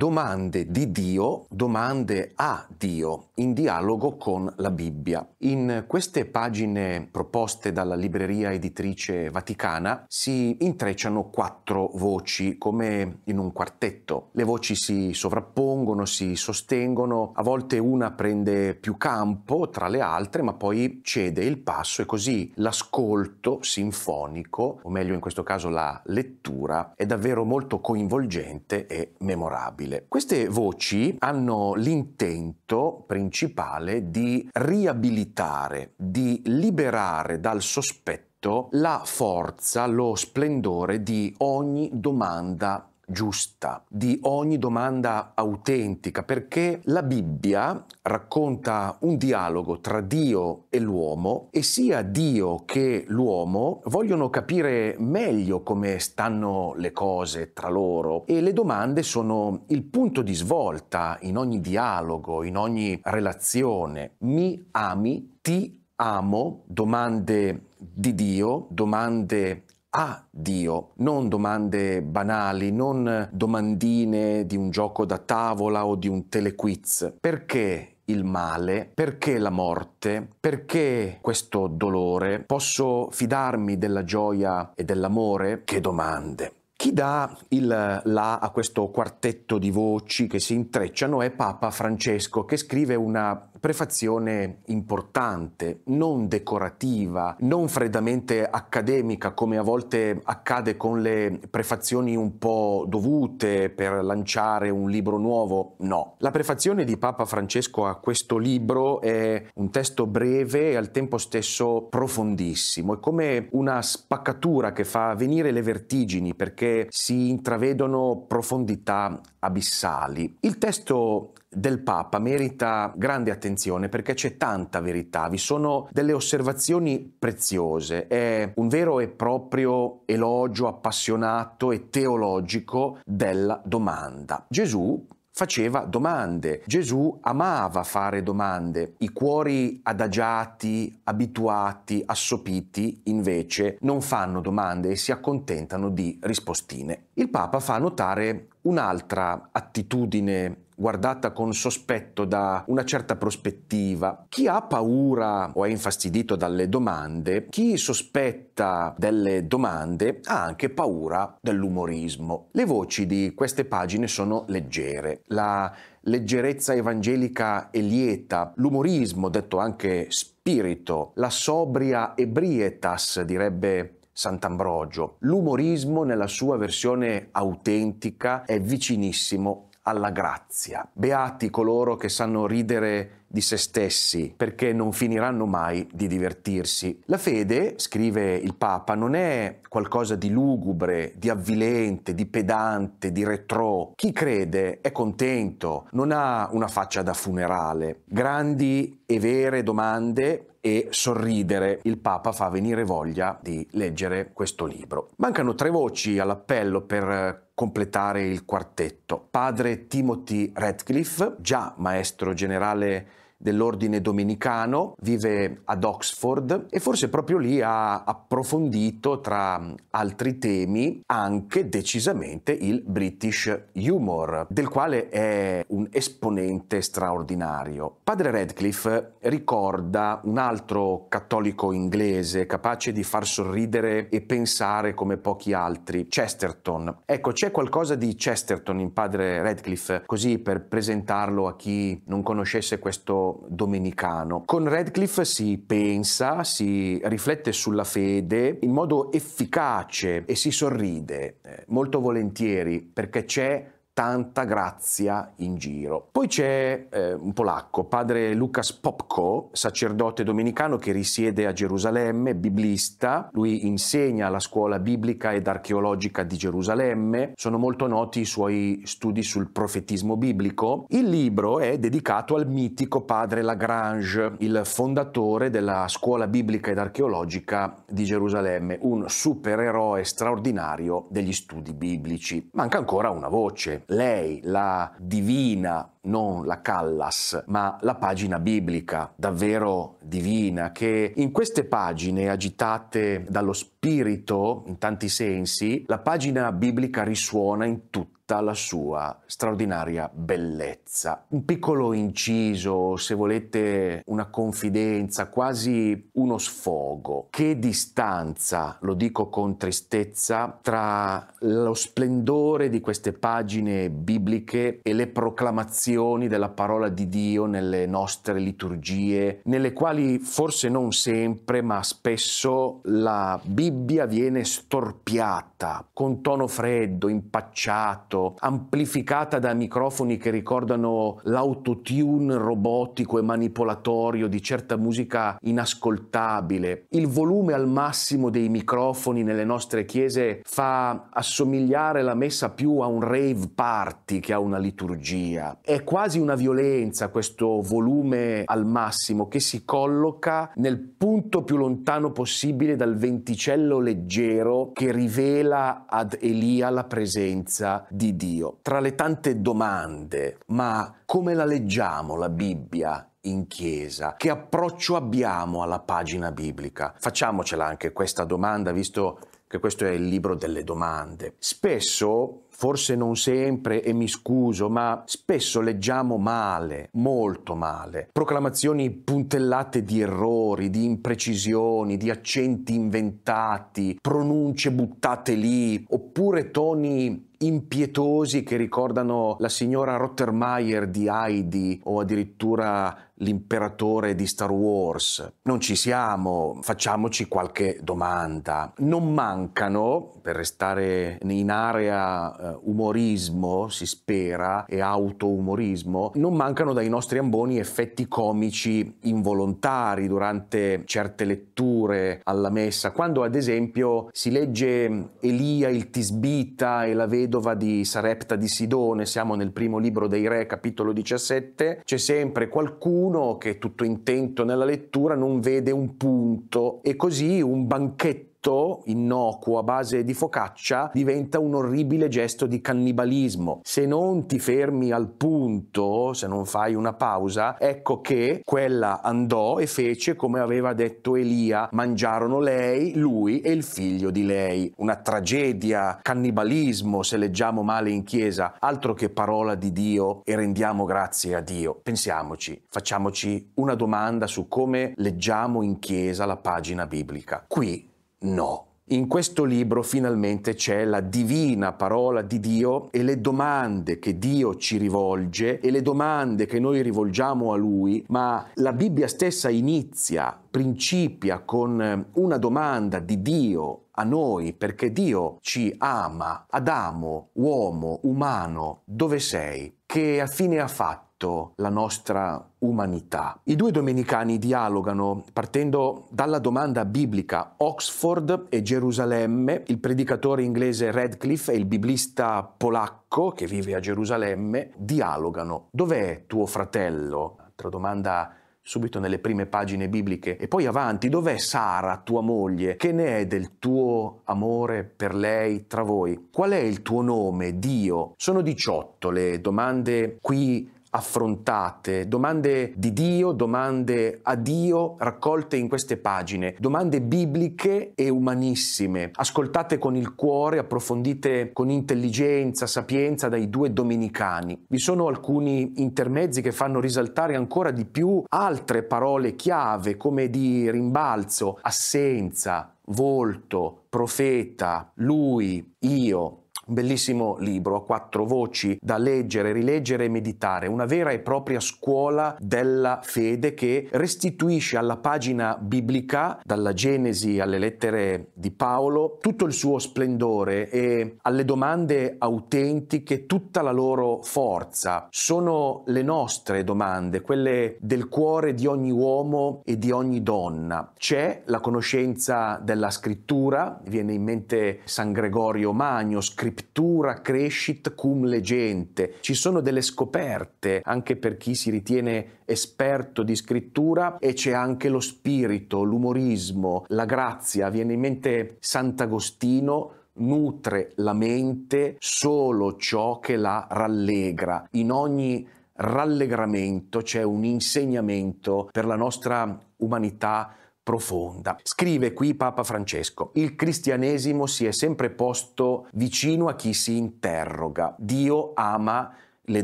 domande di Dio, domande a Dio, in dialogo con la Bibbia. In queste pagine proposte dalla libreria editrice vaticana si intrecciano quattro voci, come in un quartetto. Le voci si sovrappongono, si sostengono, a volte una prende più campo tra le altre, ma poi cede il passo e così l'ascolto sinfonico, o meglio in questo caso la lettura, è davvero molto coinvolgente e memorabile femminile. Queste voci hanno l'intento principale di riabilitare, di liberare dal sospetto la forza, lo splendore di ogni domanda giusta, di ogni domanda autentica, perché la Bibbia racconta un dialogo tra Dio e l'uomo e sia Dio che l'uomo vogliono capire meglio come stanno le cose tra loro e le domande sono il punto di svolta in ogni dialogo, in ogni relazione. Mi ami, ti amo, domande di Dio, domande a Dio, non domande banali, non domandine di un gioco da tavola o di un telequiz. Perché il male, perché la morte, perché questo dolore, posso fidarmi della gioia e dell'amore? Che domande! Chi dà il la a questo quartetto di voci che si intrecciano è Papa Francesco, che scrive una prefazione importante, non decorativa, non freddamente accademica come a volte accade con le prefazioni un po' dovute per lanciare un libro nuovo, no. La prefazione di Papa Francesco a questo libro è un testo breve e al tempo stesso profondissimo, è come una spaccatura che fa venire le vertigini perché si intravedono profondità abissali. Il testo del Papa merita grande attenzione perché c'è tanta verità, vi sono delle osservazioni preziose, è un vero e proprio elogio appassionato e teologico della domanda. Gesù faceva domande. Gesù amava fare domande. I cuori adagiati, abituati, assopiti, invece, non fanno domande e si accontentano di rispostine. Il Papa fa notare un'altra attitudine guardata con sospetto da una certa prospettiva. Chi ha paura o è infastidito dalle domande, chi sospetta delle domande ha anche paura dell'umorismo. Le voci di queste pagine sono leggere. La leggerezza evangelica e lieta, l'umorismo, detto anche spirito, la sobria ebrietas, direbbe Sant'Ambrogio. L'umorismo nella sua versione autentica è vicinissimo alla grazia. Beati coloro che sanno ridere di se stessi, perché non finiranno mai di divertirsi. La fede, scrive il Papa, non è qualcosa di lugubre, di avvilente, di pedante, di retro. Chi crede è contento, non ha una faccia da funerale. Grandi e vere domande e sorridere. Il Papa fa venire voglia di leggere questo libro. Mancano tre voci all'appello per completare il quartetto. Padre Timothy Radcliffe, già maestro generale dell'ordine domenicano, vive ad Oxford e forse proprio lì ha approfondito tra mm, altri temi anche decisamente il British humor, del quale è un esponente straordinario. Padre Radcliffe ricorda un altro cattolico inglese capace di far sorridere e pensare come pochi altri, Chesterton. Ecco, c'è qualcosa di Chesterton in Padre Radcliffe, così per presentarlo a chi non conoscesse questo domenicano. Con Radcliffe si pensa, si riflette sulla fede in modo efficace e si sorride eh, molto volentieri perché c'è tanta grazia in giro. Poi c'è eh, un polacco, padre Lukas Popko, sacerdote domenicano che risiede a Gerusalemme, biblista. Lui insegna alla scuola biblica ed archeologica di Gerusalemme. Sono molto noti i suoi studi sul profetismo biblico. Il libro è dedicato al mitico padre Lagrange, il fondatore della scuola biblica ed archeologica di Gerusalemme, un supereroe straordinario degli studi biblici. Manca ancora una voce lei, la divina non la Callas, ma la pagina biblica, davvero divina, che in queste pagine agitate dallo spirito in tanti sensi, la pagina biblica risuona in tutti la sua straordinaria bellezza. Un piccolo inciso, se volete una confidenza, quasi uno sfogo. Che distanza, lo dico con tristezza, tra lo splendore di queste pagine bibliche e le proclamazioni citazioni della parola di Dio nelle nostre liturgie, nelle quali forse non sempre, ma spesso la Bibbia viene storpiata, con tono freddo, impacciato, amplificata da microfoni che ricordano l'autotune robotico e manipolatorio di certa musica inascoltabile. Il volume al massimo dei microfoni nelle nostre chiese fa assomigliare la messa più a un rave party che a una liturgia. È quasi una violenza questo volume al massimo che si colloca nel punto più lontano possibile dal venticello leggero che rivela ad Elia la presenza di Dio. Tra le tante domande, ma come la leggiamo la Bibbia in chiesa? Che approccio abbiamo alla pagina biblica? Facciamocela anche questa domanda, visto che questo è il libro delle domande. Spesso forse non sempre e mi scuso, ma spesso leggiamo male, molto male, proclamazioni puntellate di errori, di imprecisioni, di accenti inventati, pronunce buttate lì, oppure toni impietosi che ricordano la signora Rottermeier di Heidi o addirittura l'imperatore di Star Wars. Non ci siamo, facciamoci qualche domanda. Non mancano, per restare in area uh, umorismo, si spera, e autoumorismo, non mancano dai nostri amboni effetti comici involontari durante certe letture alla messa, quando ad esempio si legge Elia il Tisbita e la vedova di Sarepta di Sidone, siamo nel primo libro dei Re, capitolo 17, c'è sempre qualcuno che tutto intento nella lettura non vede un punto e così un banchetto fritto innocuo a base di focaccia diventa un orribile gesto di cannibalismo. Se non ti fermi al punto, se non fai una pausa, ecco che quella andò e fece come aveva detto Elia, mangiarono lei, lui e il figlio di lei. Una tragedia, cannibalismo se leggiamo male in chiesa, altro che parola di Dio e rendiamo grazie a Dio. Pensiamoci, facciamoci una domanda su come leggiamo in chiesa la pagina biblica. Qui No. In questo libro finalmente c'è la divina parola di Dio e le domande che Dio ci rivolge e le domande che noi rivolgiamo a Lui, ma la Bibbia stessa inizia, principia con eh, una domanda di Dio a noi perché Dio ci ama. Adamo, uomo, umano, dove sei? Che affine ha fatto? fatto la nostra umanità. I due domenicani dialogano partendo dalla domanda biblica Oxford e Gerusalemme, il predicatore inglese Radcliffe e il biblista polacco che vive a Gerusalemme dialogano. Dov'è tuo fratello? Altra domanda subito nelle prime pagine bibliche e poi avanti, dov'è Sara, tua moglie? Che ne è del tuo amore per lei tra voi? Qual è il tuo nome, Dio? Sono 18 le domande qui affrontate, domande di Dio, domande a Dio raccolte in queste pagine, domande bibliche e umanissime, ascoltate con il cuore, approfondite con intelligenza, sapienza dai due domenicani. Vi sono alcuni intermezzi che fanno risaltare ancora di più altre parole chiave come di rimbalzo, assenza, volto, profeta, lui, io, un bellissimo libro a quattro voci da leggere, rileggere e meditare, una vera e propria scuola della fede che restituisce alla pagina biblica, dalla Genesi alle lettere di Paolo, tutto il suo splendore e alle domande autentiche tutta la loro forza. Sono le nostre domande, quelle del cuore di ogni uomo e di ogni donna. C'è la conoscenza della scrittura, viene in mente San Gregorio Magno, scrittore lectura crescit cum legente. Ci sono delle scoperte anche per chi si ritiene esperto di scrittura e c'è anche lo spirito, l'umorismo, la grazia. Viene in mente Sant'Agostino nutre la mente solo ciò che la rallegra. In ogni rallegramento c'è un insegnamento per la nostra umanità profonda. Scrive qui Papa Francesco, il cristianesimo si è sempre posto vicino a chi si interroga. Dio ama le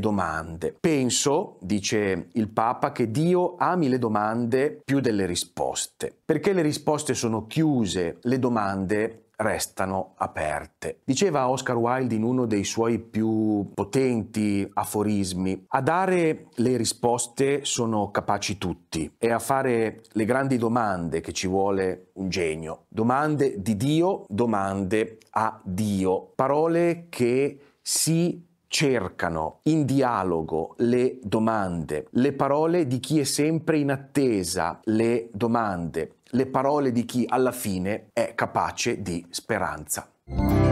domande. Penso, dice il Papa, che Dio ami le domande più delle risposte, perché le risposte sono chiuse, le domande restano aperte. Diceva Oscar Wilde in uno dei suoi più potenti aforismi, a dare le risposte sono capaci tutti e a fare le grandi domande che ci vuole un genio. Domande di Dio, domande a Dio, parole che si cercano in dialogo le domande, le parole di chi è sempre in attesa, le domande, le parole di chi alla fine è capace di speranza.